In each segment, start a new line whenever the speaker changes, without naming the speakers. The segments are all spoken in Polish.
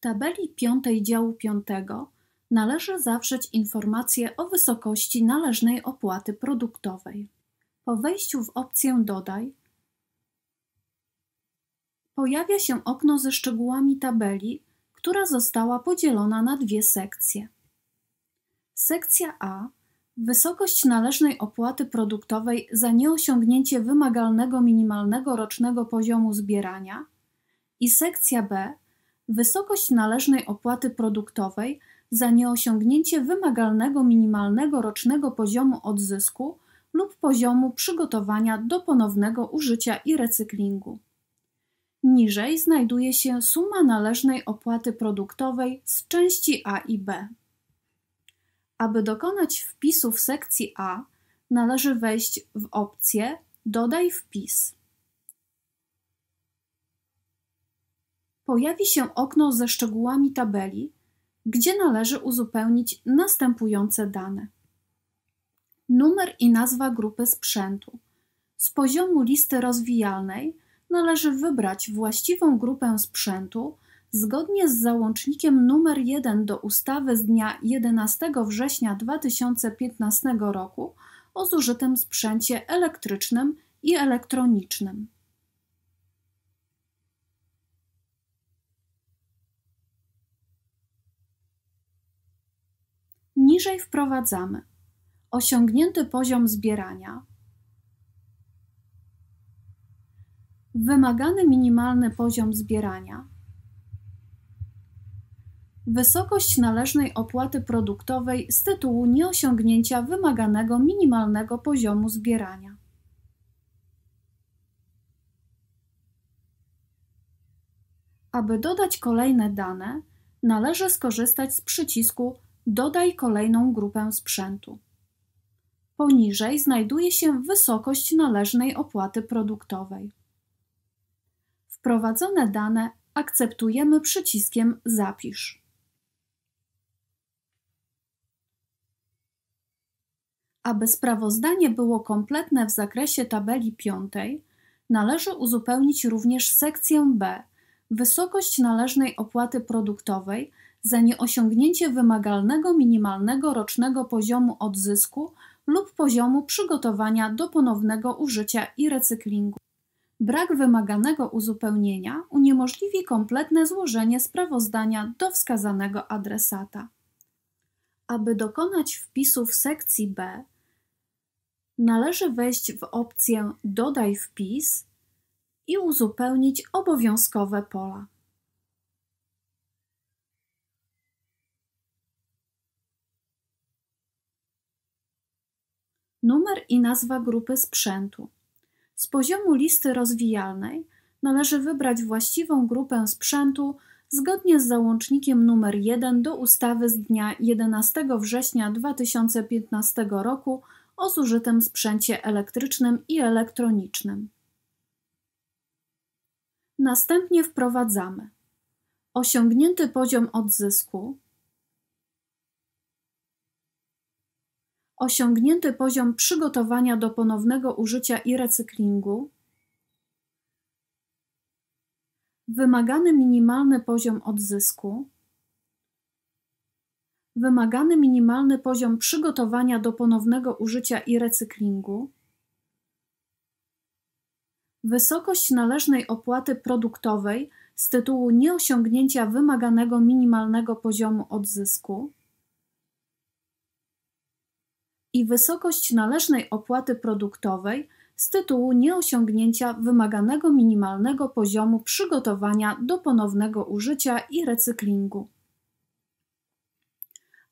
tabeli piątej działu piątego należy zawrzeć informację o wysokości należnej opłaty produktowej. Po wejściu w opcję Dodaj pojawia się okno ze szczegółami tabeli, która została podzielona na dwie sekcje. Sekcja A Wysokość należnej opłaty produktowej za nieosiągnięcie wymagalnego minimalnego rocznego poziomu zbierania i sekcja B wysokość należnej opłaty produktowej za nieosiągnięcie wymagalnego minimalnego rocznego poziomu odzysku lub poziomu przygotowania do ponownego użycia i recyklingu. Niżej znajduje się suma należnej opłaty produktowej z części A i B. Aby dokonać wpisu w sekcji A, należy wejść w opcję Dodaj wpis. pojawi się okno ze szczegółami tabeli, gdzie należy uzupełnić następujące dane. Numer i nazwa grupy sprzętu. Z poziomu listy rozwijalnej należy wybrać właściwą grupę sprzętu zgodnie z załącznikiem numer 1 do ustawy z dnia 11 września 2015 roku o zużytym sprzęcie elektrycznym i elektronicznym. Niżej wprowadzamy osiągnięty poziom zbierania, wymagany minimalny poziom zbierania, wysokość należnej opłaty produktowej z tytułu nieosiągnięcia wymaganego minimalnego poziomu zbierania. Aby dodać kolejne dane, należy skorzystać z przycisku dodaj kolejną grupę sprzętu. Poniżej znajduje się wysokość należnej opłaty produktowej. Wprowadzone dane akceptujemy przyciskiem Zapisz. Aby sprawozdanie było kompletne w zakresie tabeli piątej, należy uzupełnić również sekcję B, wysokość należnej opłaty produktowej za nieosiągnięcie wymagalnego minimalnego rocznego poziomu odzysku lub poziomu przygotowania do ponownego użycia i recyklingu. Brak wymaganego uzupełnienia uniemożliwi kompletne złożenie sprawozdania do wskazanego adresata. Aby dokonać wpisu w sekcji B, należy wejść w opcję Dodaj wpis i uzupełnić obowiązkowe pola. numer i nazwa grupy sprzętu. Z poziomu listy rozwijalnej należy wybrać właściwą grupę sprzętu zgodnie z załącznikiem numer 1 do ustawy z dnia 11 września 2015 roku o zużytym sprzęcie elektrycznym i elektronicznym. Następnie wprowadzamy osiągnięty poziom odzysku osiągnięty poziom przygotowania do ponownego użycia i recyklingu, wymagany minimalny poziom odzysku, wymagany minimalny poziom przygotowania do ponownego użycia i recyklingu, wysokość należnej opłaty produktowej z tytułu nieosiągnięcia wymaganego minimalnego poziomu odzysku, i wysokość należnej opłaty produktowej z tytułu nieosiągnięcia wymaganego minimalnego poziomu przygotowania do ponownego użycia i recyklingu.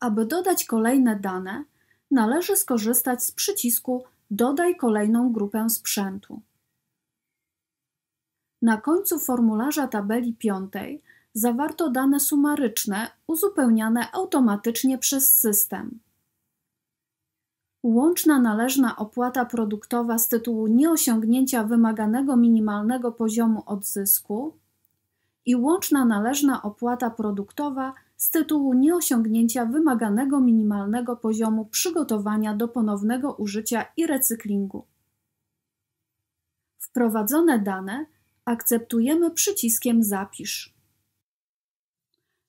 Aby dodać kolejne dane, należy skorzystać z przycisku Dodaj kolejną grupę sprzętu. Na końcu formularza tabeli piątej zawarto dane sumaryczne uzupełniane automatycznie przez system. Łączna należna opłata produktowa z tytułu nieosiągnięcia wymaganego minimalnego poziomu odzysku i łączna należna opłata produktowa z tytułu nieosiągnięcia wymaganego minimalnego poziomu przygotowania do ponownego użycia i recyklingu. Wprowadzone dane akceptujemy przyciskiem Zapisz.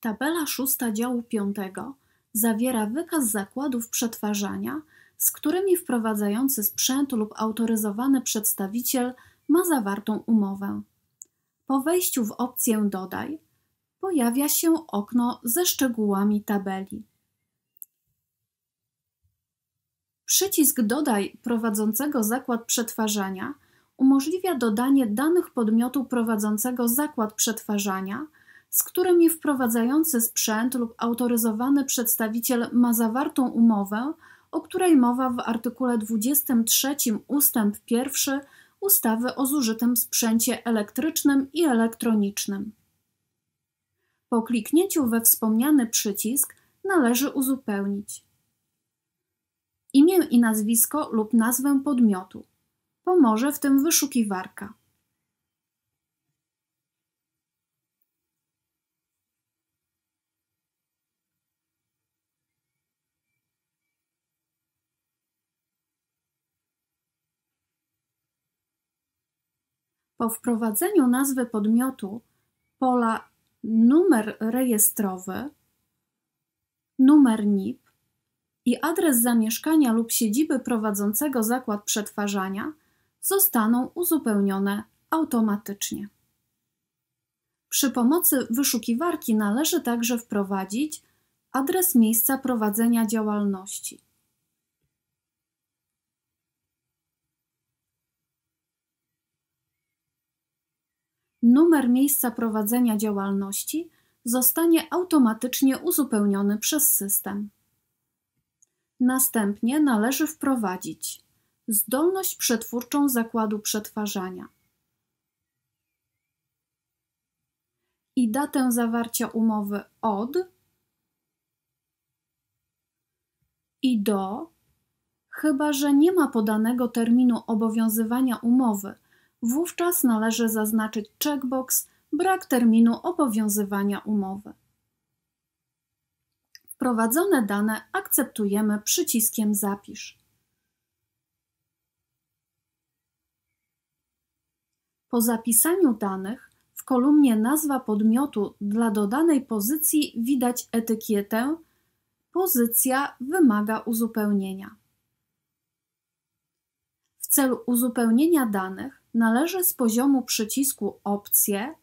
Tabela szósta działu 5 zawiera wykaz zakładów przetwarzania z którymi wprowadzający sprzęt lub autoryzowany przedstawiciel ma zawartą umowę. Po wejściu w opcję Dodaj pojawia się okno ze szczegółami tabeli. Przycisk Dodaj prowadzącego zakład przetwarzania umożliwia dodanie danych podmiotu prowadzącego zakład przetwarzania, z którymi wprowadzający sprzęt lub autoryzowany przedstawiciel ma zawartą umowę o której mowa w artykule 23 ustęp 1 ustawy o zużytym sprzęcie elektrycznym i elektronicznym. Po kliknięciu we wspomniany przycisk należy uzupełnić imię i nazwisko lub nazwę podmiotu. Pomoże w tym wyszukiwarka. Po wprowadzeniu nazwy podmiotu pola numer rejestrowy, numer NIP i adres zamieszkania lub siedziby prowadzącego zakład przetwarzania zostaną uzupełnione automatycznie. Przy pomocy wyszukiwarki należy także wprowadzić adres miejsca prowadzenia działalności. numer miejsca prowadzenia działalności zostanie automatycznie uzupełniony przez system. Następnie należy wprowadzić zdolność przetwórczą zakładu przetwarzania i datę zawarcia umowy od i do, chyba że nie ma podanego terminu obowiązywania umowy Wówczas należy zaznaczyć checkbox brak terminu obowiązywania umowy. Wprowadzone dane akceptujemy przyciskiem Zapisz. Po zapisaniu danych w kolumnie Nazwa podmiotu dla dodanej pozycji widać etykietę Pozycja wymaga uzupełnienia. W celu uzupełnienia danych należy z poziomu przycisku Opcje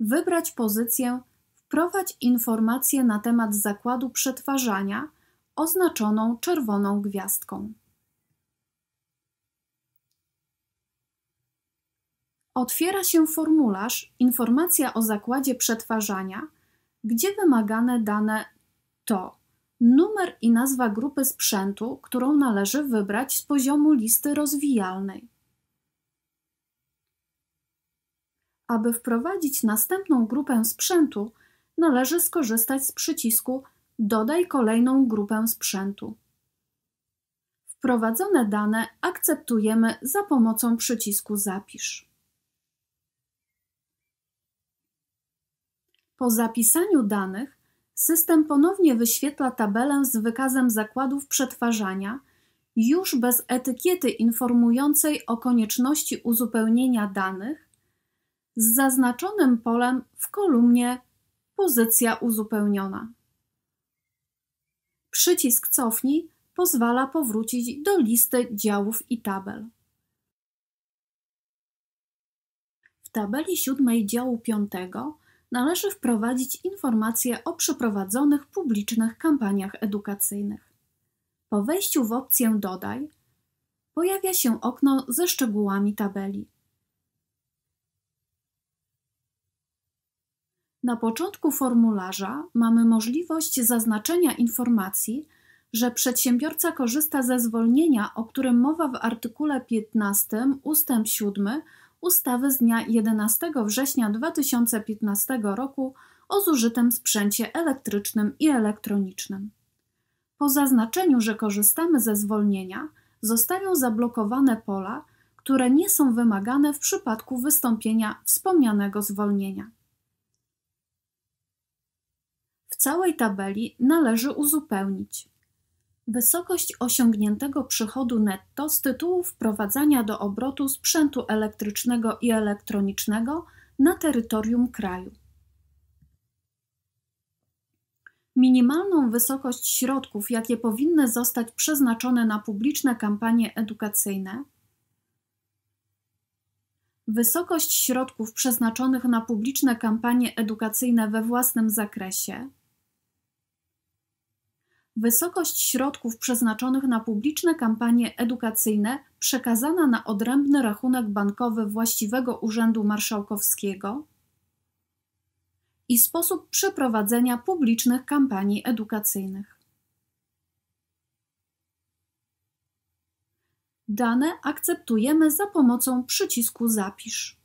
wybrać pozycję Wprowadź informacje na temat zakładu przetwarzania oznaczoną czerwoną gwiazdką. Otwiera się formularz Informacja o zakładzie przetwarzania, gdzie wymagane dane to numer i nazwa grupy sprzętu, którą należy wybrać z poziomu listy rozwijalnej Aby wprowadzić następną grupę sprzętu, należy skorzystać z przycisku Dodaj kolejną grupę sprzętu. Wprowadzone dane akceptujemy za pomocą przycisku Zapisz. Po zapisaniu danych system ponownie wyświetla tabelę z wykazem zakładów przetwarzania, już bez etykiety informującej o konieczności uzupełnienia danych, z zaznaczonym polem w kolumnie Pozycja uzupełniona. Przycisk Cofnij pozwala powrócić do listy działów i tabel. W tabeli siódmej działu piątego należy wprowadzić informacje o przeprowadzonych publicznych kampaniach edukacyjnych. Po wejściu w opcję Dodaj pojawia się okno ze szczegółami tabeli. Na początku formularza mamy możliwość zaznaczenia informacji, że przedsiębiorca korzysta ze zwolnienia, o którym mowa w artykule 15 ustęp 7 ustawy z dnia 11 września 2015 roku o zużytym sprzęcie elektrycznym i elektronicznym. Po zaznaczeniu, że korzystamy ze zwolnienia, zostają zablokowane pola, które nie są wymagane w przypadku wystąpienia wspomnianego zwolnienia. całej tabeli należy uzupełnić. Wysokość osiągniętego przychodu netto z tytułu wprowadzania do obrotu sprzętu elektrycznego i elektronicznego na terytorium kraju. Minimalną wysokość środków, jakie powinny zostać przeznaczone na publiczne kampanie edukacyjne, wysokość środków przeznaczonych na publiczne kampanie edukacyjne we własnym zakresie, Wysokość środków przeznaczonych na publiczne kampanie edukacyjne przekazana na odrębny rachunek bankowy właściwego Urzędu Marszałkowskiego i sposób przeprowadzenia publicznych kampanii edukacyjnych. Dane akceptujemy za pomocą przycisku Zapisz.